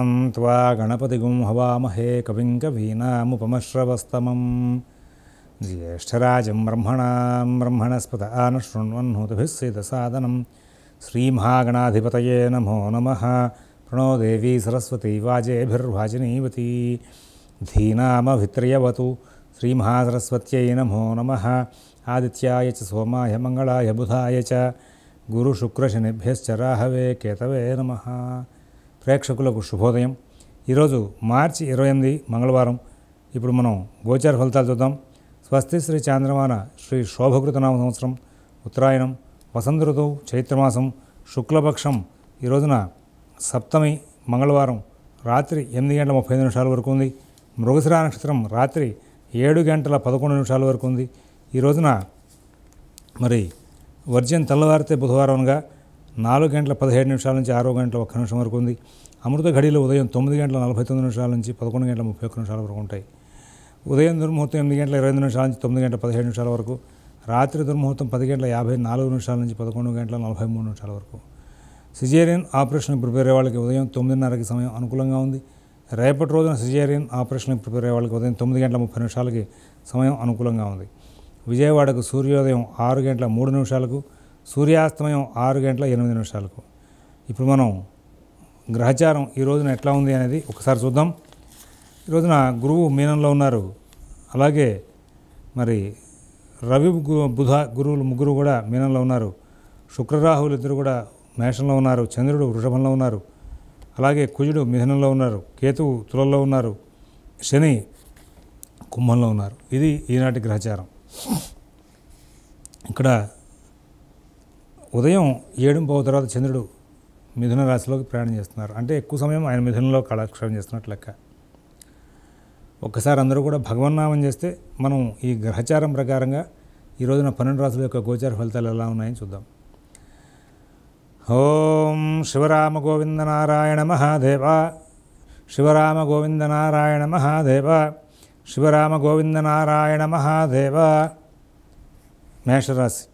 अं गणपतिगुं हवामहे कविं कवीनामुपमश्रवस्तमं ज्येष्ठराजं ब्रह्मणां ब्रह्मणस्पत आनशृण्वन्होतुभिः सीतसादनं श्रीमहागणाधिपतये नमो नमः प्रणो देवी सरस्वती वाजेभिर्वाजिनीवती धीनामभित्र्यवतु श्रीमहासरस्वत्यै नमो नमः आदित्याय च सोमाय मङ्गलाय बुधाय च गुरुशुक्रशनिभ्यश्च राहवे केतवे नमः ప్రేక్షకులకు శుభోదయం ఈరోజు మార్చి ఇరవై ఎనిమిది మంగళవారం ఇప్పుడు మనం గోచార ఫలితాలు చూద్దాం స్వస్తి శ్రీ చాంద్రమాన శ్రీ శోభకృతనామ సంవత్సరం ఉత్తరాయణం వసంత ఋతువు చైత్రమాసం శుక్లపక్షం ఈ రోజున సప్తమి మంగళవారం రాత్రి ఎనిమిది గంటల ముప్పై ఐదు నిమిషాల వరకు ఉంది మృగశిరా నక్షత్రం రాత్రి ఏడు గంటల పదకొండు నిమిషాల వరకు ఉంది ఈ రోజున మరి వర్జన్ తెల్లవారితే బుధవారం అనగా నాలుగు గంటల పదిహేడు నిమిషాల నుంచి ఆరు గంటల ఒక్క నిమిషం వరకు ఉంది అమృత ఘడిలో ఉదయం తొమ్మిది గంటల నలభై తొమ్మిది నిమిషాల నుంచి పదకొండు గంటల ముప్పై ఒక్క నిమిషాల వరకు ఉంటాయి ఉదయం దుర్ముహూర్తం ఎనిమిది గంటల ఇరవై నిమిషాల నుంచి తొమ్మిది గంటల పదిహేడు నిమిషాల వరకు రాత్రి దుర్ముహూర్తం పది గంటల యాభై నాలుగు నిమిషాల నుంచి పదకొండు గంటల నలభై మూడు నిమిషాల వరకు సిజేరియన్ ఆపరేషన్ ప్రిపేర్ అయ్యే వాళ్ళకి ఉదయం తొమ్మిదిన్నరకి సమయం అనుకూలంగా ఉంది రేపటి రోజున సిజేరియన్ ఆపరేషన్ ప్రిపేర్ అయ్యే వాళ్ళకి ఉదయం తొమ్మిది గంటల ముప్పై నిమిషాలకి సమయం అనుకూలంగా ఉంది విజయవాడకు సూర్యోదయం ఆరు గంటల మూడు నిమిషాలకు సూర్యాస్తమయం ఆరు గంటల ఎనిమిది నిమిషాలకు ఇప్పుడు మనం గ్రహచారం ఈ రోజున ఎట్లా ఉంది అనేది ఒకసారి చూద్దాం ఈ రోజున గురువు మీనంలో ఉన్నారు అలాగే మరి రవి బుధ గురువులు ముగ్గురు కూడా మీనంలో ఉన్నారు శుక్రరాహువులు ఇద్దరు కూడా మేషంలో ఉన్నారు చంద్రుడు వృషభంలో ఉన్నారు అలాగే కుజుడు మిథనంలో ఉన్నారు కేతువు తులలో ఉన్నారు శని కుంభంలో ఉన్నారు ఇది ఈనాటి గ్రహచారం ఇక్కడ ఉదయం ఏడుంపవ తర్వాత చంద్రుడు మిథున రాశిలోకి ప్రయాణం చేస్తున్నారు అంటే ఎక్కువ సమయం ఆయన మిథునంలో కళాక్షేపం చేస్తున్నట్లు లెక్క ఒక్కసారి అందరూ కూడా భగవన్నామం చేస్తే మనం ఈ గ్రహచారం ప్రకారంగా ఈ రోజున పన్నెండు రాసుల యొక్క గోచార ఫలితాలు ఎలా ఉన్నాయని చూద్దాం ఓం శివరామ గోవింద నారాయణ మహాదేవ శివరామ గోవింద నారాయణ మహాదేవ శివరామ గోవింద నారాయణ మహాదేవ మేషరాశి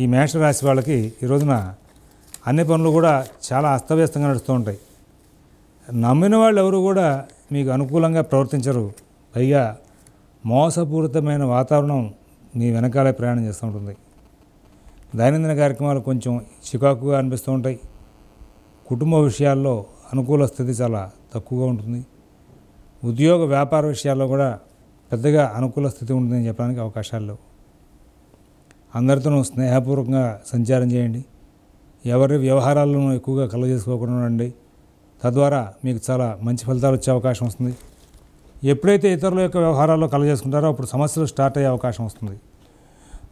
ఈ మేషరాశి వాళ్ళకి ఈ రోజున అన్ని పనులు కూడా చాలా అస్తవ్యస్తంగా నడుస్తూ ఉంటాయి నమ్మిన వాళ్ళు ఎవరు కూడా మీకు అనుకూలంగా ప్రవర్తించరు పైగా మోసపూరితమైన వాతావరణం మీ వెనకాలే ప్రయాణం చేస్తూ ఉంటుంది దైనందిన కార్యక్రమాలు కొంచెం చికాకుగా అనిపిస్తూ ఉంటాయి కుటుంబ విషయాల్లో అనుకూల స్థితి చాలా తక్కువగా ఉంటుంది ఉద్యోగ వ్యాపార విషయాల్లో కూడా పెద్దగా అనుకూల స్థితి ఉంటుందని చెప్పడానికి అవకాశాలు లేవు అందరితోనూ స్నేహపూర్వకంగా సంచారం చేయండి ఎవరి వ్యవహారాలను ఎక్కువగా చేసుకోకుండా ఉండండి తద్వారా మీకు చాలా మంచి ఫలితాలు వచ్చే అవకాశం వస్తుంది ఎప్పుడైతే ఇతరుల యొక్క వ్యవహారాల్లో చేసుకుంటారో అప్పుడు సమస్యలు స్టార్ట్ అయ్యే అవకాశం వస్తుంది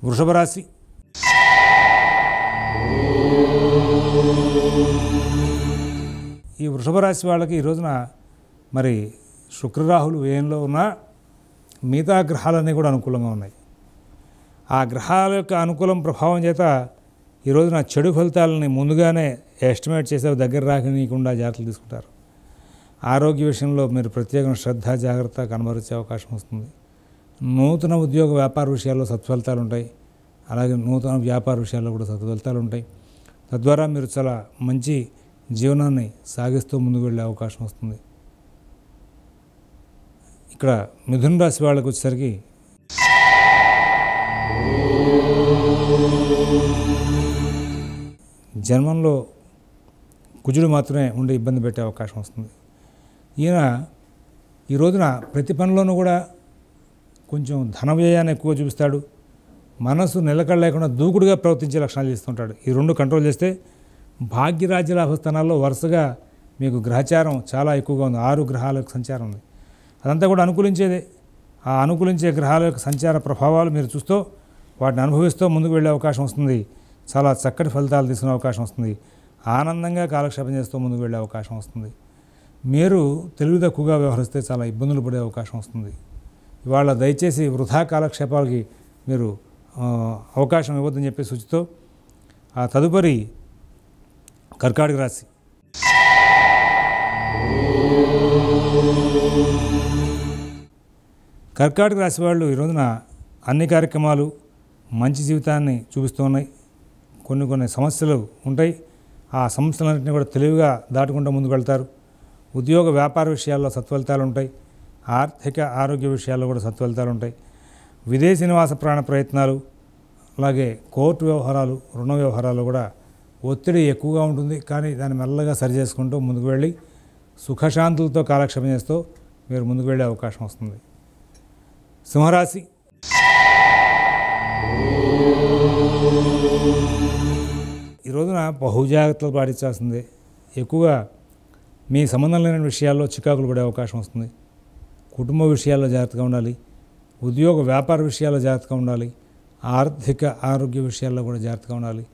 వృషభ రాశి ఈ వృషభ రాశి వాళ్ళకి ఈ రోజున మరి శుక్రరాహులు వ్యయంలో ఉన్నా మిగతా గ్రహాలన్నీ కూడా అనుకూలంగా ఉన్నాయి ఆ గ్రహాల యొక్క అనుకూలం ప్రభావం చేత ఈరోజు నా చెడు ఫలితాలని ముందుగానే ఎస్టిమేట్ చేసే దగ్గర రాకనీయకుండా జాగ్రత్తలు తీసుకుంటారు ఆరోగ్య విషయంలో మీరు ప్రత్యేకం శ్రద్ధ జాగ్రత్త కనబరిచే అవకాశం వస్తుంది నూతన ఉద్యోగ వ్యాపార విషయాల్లో సత్ఫలితాలు ఉంటాయి అలాగే నూతన వ్యాపార విషయాల్లో కూడా సత్ఫలితాలు ఉంటాయి తద్వారా మీరు చాలా మంచి జీవనాన్ని సాగిస్తూ ముందుకు వెళ్ళే అవకాశం వస్తుంది ఇక్కడ మిథున రాశి వాళ్ళకు వచ్చేసరికి జన్మంలో కుజుడు మాత్రమే ఉండి ఇబ్బంది పెట్టే అవకాశం వస్తుంది ఈయన ఈ రోజున ప్రతి పనిలోనూ కూడా కొంచెం ధన వ్యయాన్ని ఎక్కువ చూపిస్తాడు మనసు నిలకడ లేకుండా దూకుడుగా ప్రవర్తించే లక్షణాలు చేస్తుంటాడు ఈ రెండు కంట్రోల్ చేస్తే భాగ్యరాజ్య లాభస్థానాల్లో వరుసగా మీకు గ్రహచారం చాలా ఎక్కువగా ఉంది ఆరు గ్రహాలకు సంచారం ఉంది అదంతా కూడా అనుకూలించేదే ఆ అనుకూలించే గ్రహాల యొక్క సంచార ప్రభావాలు మీరు చూస్తూ వాటిని అనుభవిస్తూ ముందుకు వెళ్ళే అవకాశం వస్తుంది చాలా చక్కటి ఫలితాలు తీసుకునే అవకాశం వస్తుంది ఆనందంగా కాలక్షేపం చేస్తూ ముందుకు వెళ్ళే అవకాశం వస్తుంది మీరు తెలివి తక్కువగా వ్యవహరిస్తే చాలా ఇబ్బందులు పడే అవకాశం వస్తుంది ఇవాళ దయచేసి వృధా కాలక్షేపాలకి మీరు అవకాశం ఇవ్వద్దని చెప్పి సూచితో ఆ తదుపరి కర్కాటక రాశి కర్కాటక రాశి వాళ్ళు ఈ రోజున అన్ని కార్యక్రమాలు మంచి జీవితాన్ని చూపిస్తున్నాయి కొన్ని కొన్ని సమస్యలు ఉంటాయి ఆ సమస్యలన్నింటినీ కూడా తెలివిగా దాటుకుంటూ ముందుకు వెళ్తారు ఉద్యోగ వ్యాపార విషయాల్లో సత్ఫలితాలు ఉంటాయి ఆర్థిక ఆరోగ్య విషయాల్లో కూడా సత్ఫలితాలు ఉంటాయి విదేశీ నివాస ప్రాణ ప్రయత్నాలు అలాగే కోర్టు వ్యవహారాలు రుణ వ్యవహారాలు కూడా ఒత్తిడి ఎక్కువగా ఉంటుంది కానీ దాన్ని మెల్లగా సరి చేసుకుంటూ ముందుకు వెళ్ళి సుఖశాంతులతో కాలక్షేపం చేస్తూ మీరు ముందుకు వెళ్ళే అవకాశం వస్తుంది సింహరాశి ఈ రోజున బహు జాగ్రత్తలు పాటించాల్సిందే ఎక్కువగా మీ సంబంధం లేని విషయాల్లో చికాకులు పడే అవకాశం వస్తుంది కుటుంబ విషయాల్లో జాగ్రత్తగా ఉండాలి ఉద్యోగ వ్యాపార విషయాల్లో జాగ్రత్తగా ఉండాలి ఆర్థిక ఆరోగ్య విషయాల్లో కూడా జాగ్రత్తగా ఉండాలి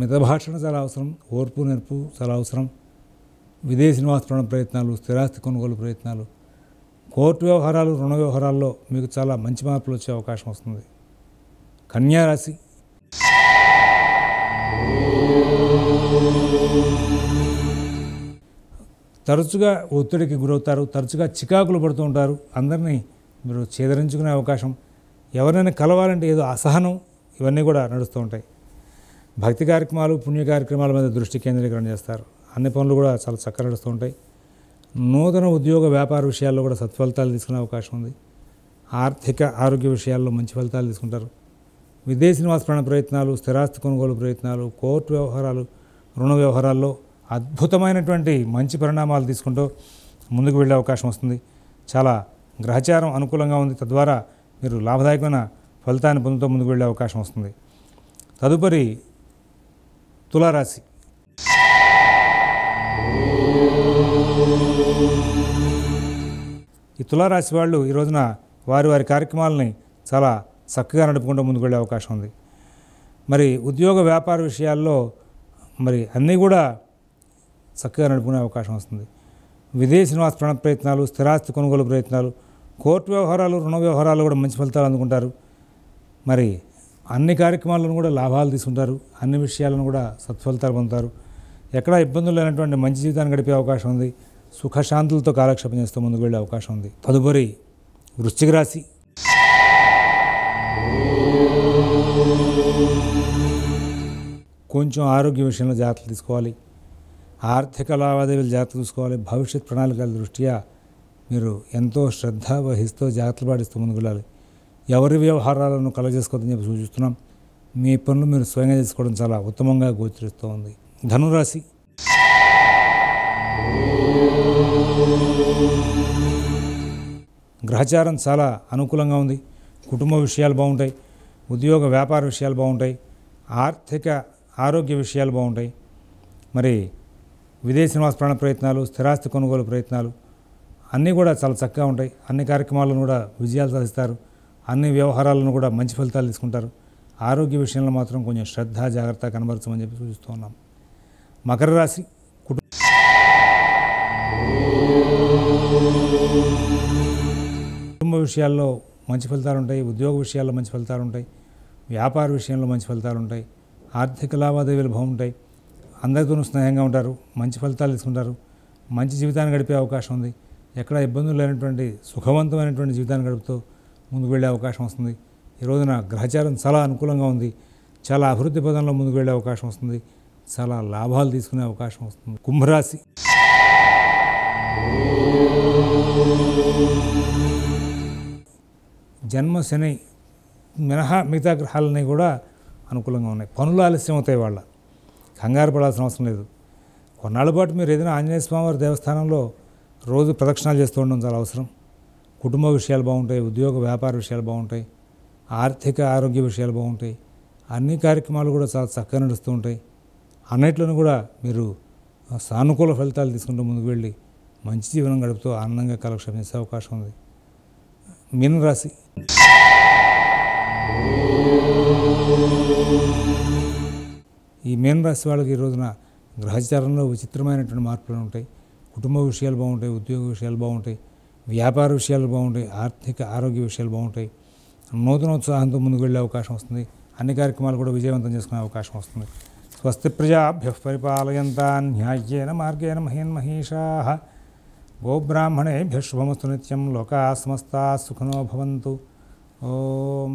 మిత భాషణ చాలా అవసరం ఓర్పు నేర్పు చాలా అవసరం విదేశీ నివాస ప్రయత్నాలు స్థిరాస్తి కొనుగోలు ప్రయత్నాలు కోర్టు వ్యవహారాలు రుణ వ్యవహారాల్లో మీకు చాలా మంచి మార్పులు వచ్చే అవకాశం వస్తుంది కన్యారాశి తరచుగా ఒత్తిడికి గురవుతారు తరచుగా చికాకులు పడుతూ ఉంటారు అందరినీ మీరు చేదరించుకునే అవకాశం ఎవరినైనా కలవాలంటే ఏదో అసహనం ఇవన్నీ కూడా నడుస్తూ ఉంటాయి భక్తి కార్యక్రమాలు పుణ్య కార్యక్రమాల మీద దృష్టి కేంద్రీకరణ చేస్తారు అన్ని పనులు కూడా చాలా చక్కగా నడుస్తూ ఉంటాయి నూతన ఉద్యోగ వ్యాపార విషయాల్లో కూడా సత్ఫలితాలు తీసుకునే అవకాశం ఉంది ఆర్థిక ఆరోగ్య విషయాల్లో మంచి ఫలితాలు తీసుకుంటారు విదేశీ నివాసపరణ ప్రయత్నాలు స్థిరాస్తి కొనుగోలు ప్రయత్నాలు కోర్టు వ్యవహారాలు రుణ వ్యవహారాల్లో అద్భుతమైనటువంటి మంచి పరిణామాలు తీసుకుంటూ ముందుకు వెళ్ళే అవకాశం వస్తుంది చాలా గ్రహచారం అనుకూలంగా ఉంది తద్వారా మీరు లాభదాయకమైన ఫలితాన్ని పొందుతూ ముందుకు వెళ్ళే అవకాశం వస్తుంది తదుపరి తులారాశి ఈ తులారాశి వాళ్ళు ఈ రోజున వారి వారి కార్యక్రమాలని చాలా చక్కగా నడుపుకుంటూ ముందుకు వెళ్ళే అవకాశం ఉంది మరి ఉద్యోగ వ్యాపార విషయాల్లో మరి అన్నీ కూడా చక్కగా నడుపుకునే అవకాశం వస్తుంది విదేశీ నివాస ప్రణ ప్రయత్నాలు స్థిరాస్తి కొనుగోలు ప్రయత్నాలు కోర్టు వ్యవహారాలు రుణ వ్యవహారాలు కూడా మంచి ఫలితాలు అందుకుంటారు మరి అన్ని కార్యక్రమాలను కూడా లాభాలు తీసుకుంటారు అన్ని విషయాలను కూడా సత్ఫలితాలు పొందుతారు ఎక్కడా ఇబ్బందులు లేనటువంటి మంచి జీవితాన్ని గడిపే అవకాశం ఉంది సుఖశాంతులతో కాలక్షేపం చేస్తూ ముందుకు వెళ్ళే అవకాశం ఉంది తదుపరి వృశ్చిక రాశి కొంచెం ఆరోగ్య విషయంలో జాగ్రత్తలు తీసుకోవాలి ఆర్థిక లావాదేవీలు జాగ్రత్త తీసుకోవాలి భవిష్యత్ ప్రణాళికల దృష్ట్యా మీరు ఎంతో శ్రద్ధ వహిస్తూ జాగ్రత్తలు పాటిస్తూ ముందుకు వెళ్ళాలి ఎవరి వ్యవహారాలను కలగజేసుకోవద్దని చెప్పి సూచిస్తున్నాం మీ పనులు మీరు స్వయంగా చేసుకోవడం చాలా ఉత్తమంగా గోచరిస్తూ ఉంది ధనురాశి గ్రహచారం చాలా అనుకూలంగా ఉంది కుటుంబ విషయాలు బాగుంటాయి ఉద్యోగ వ్యాపార విషయాలు బాగుంటాయి ఆర్థిక ఆరోగ్య విషయాలు బాగుంటాయి మరి విదేశ నివాస ప్రాణ ప్రయత్నాలు స్థిరాస్తి కొనుగోలు ప్రయత్నాలు అన్నీ కూడా చాలా చక్కగా ఉంటాయి అన్ని కార్యక్రమాలను కూడా విజయాలు సాధిస్తారు అన్ని వ్యవహారాలను కూడా మంచి ఫలితాలు తీసుకుంటారు ఆరోగ్య విషయంలో మాత్రం కొంచెం శ్రద్ధ జాగ్రత్త కనబరచమని చెప్పి సూచిస్తూ ఉన్నాం మకర రాశి విషయాల్లో మంచి ఫలితాలు ఉంటాయి ఉద్యోగ విషయాల్లో మంచి ఫలితాలు ఉంటాయి వ్యాపార విషయంలో మంచి ఫలితాలు ఉంటాయి ఆర్థిక లావాదేవీలు బాగుంటాయి అందరితోనూ స్నేహంగా ఉంటారు మంచి ఫలితాలు తీసుకుంటారు మంచి జీవితాన్ని గడిపే అవకాశం ఉంది ఎక్కడ ఇబ్బందులు లేనటువంటి సుఖవంతమైనటువంటి జీవితాన్ని గడుపుతూ ముందుకు వెళ్ళే అవకాశం వస్తుంది ఈ రోజున గ్రహచారం చాలా అనుకూలంగా ఉంది చాలా అభివృద్ధి పదంలో ముందుకు వెళ్ళే అవకాశం వస్తుంది చాలా లాభాలు తీసుకునే అవకాశం వస్తుంది కుంభరాశి జన్మ శని మినహా మిగతా గ్రహాలన్నీ కూడా అనుకూలంగా ఉన్నాయి పనులు ఆలస్యం అవుతాయి వాళ్ళ కంగారు పడాల్సిన అవసరం లేదు కొన్నాళ్ళ పాటు మీరు ఏదైనా ఆంజనేయ స్వామివారి దేవస్థానంలో రోజు ప్రదక్షిణాలు చేస్తూ ఉండడం చాలా అవసరం కుటుంబ విషయాలు బాగుంటాయి ఉద్యోగ వ్యాపార విషయాలు బాగుంటాయి ఆర్థిక ఆరోగ్య విషయాలు బాగుంటాయి అన్ని కార్యక్రమాలు కూడా చాలా చక్కగా నడుస్తూ ఉంటాయి అన్నిట్లోనూ కూడా మీరు సానుకూల ఫలితాలు తీసుకుంటూ ముందుకు వెళ్ళి మంచి జీవనం గడుపుతూ ఆనందంగా కాలక్షేపం చేసే అవకాశం ఉంది మీన రాశి ఈ మీన రాశి వాళ్ళకి ఈ రోజున గ్రహచారంలో విచిత్రమైనటువంటి మార్పులు ఉంటాయి కుటుంబ విషయాలు బాగుంటాయి ఉద్యోగ విషయాలు బాగుంటాయి వ్యాపార విషయాలు బాగుంటాయి ఆర్థిక ఆరోగ్య విషయాలు బాగుంటాయి నూతనోత్సాహంతో ముందుకు వెళ్ళే అవకాశం వస్తుంది అన్ని కార్యక్రమాలు కూడా విజయవంతం చేసుకునే అవకాశం వస్తుంది స్వస్తి ప్రజాభ్య పరిపాలయంతా న్యాయ్యేన మార్గేణ మహేన్మహేషా गोब्राह्मणे भिष्वमस्तु नित्यं लोकाः समस्ताः सुखिनो भवन्तु ॐ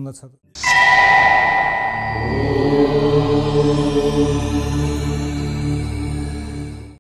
नच्छतु